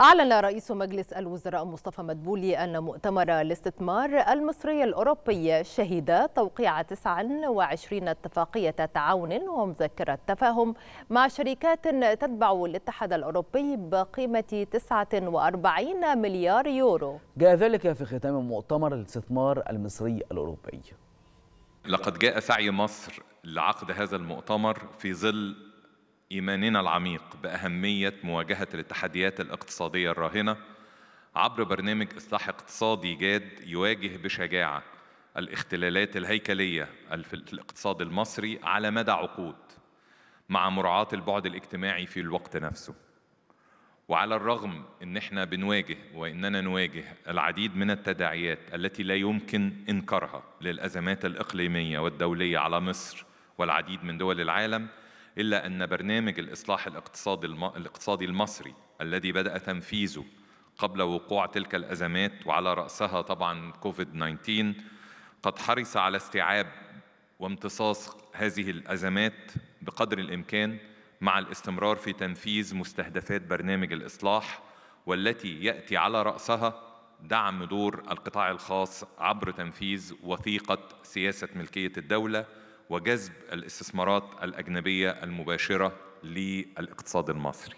أعلن رئيس مجلس الوزراء مصطفى مدبولي أن مؤتمر الاستثمار المصري الأوروبي شهد توقيع 29 اتفاقية تعاون ومذكرة تفاهم مع شركات تتبع الاتحاد الأوروبي بقيمة 49 مليار يورو جاء ذلك في ختام مؤتمر الاستثمار المصري الأوروبي لقد جاء سعي مصر لعقد هذا المؤتمر في ظل إيماننا العميق بأهمية مواجهة التحديات الاقتصادية الراهنة عبر برنامج إصلاح اقتصادي جاد يواجه بشجاعة الاختلالات الهيكلية في الاقتصاد المصري على مدى عقود مع مراعاة البعد الاجتماعي في الوقت نفسه وعلى الرغم ان احنا بنواجه واننا نواجه العديد من التداعيات التي لا يمكن انكارها للازمات الاقليميه والدوليه على مصر والعديد من دول العالم إلا أن برنامج الإصلاح الاقتصادي الاقتصادي المصري الذي بدأ تنفيذه قبل وقوع تلك الأزمات وعلى رأسها طبعا كوفيد 19 قد حرص على استيعاب وامتصاص هذه الأزمات بقدر الإمكان مع الاستمرار في تنفيذ مستهدفات برنامج الإصلاح والتي يأتي على رأسها دعم دور القطاع الخاص عبر تنفيذ وثيقة سياسة ملكية الدولة وجذب الاستثمارات الأجنبية المباشرة للاقتصاد المصري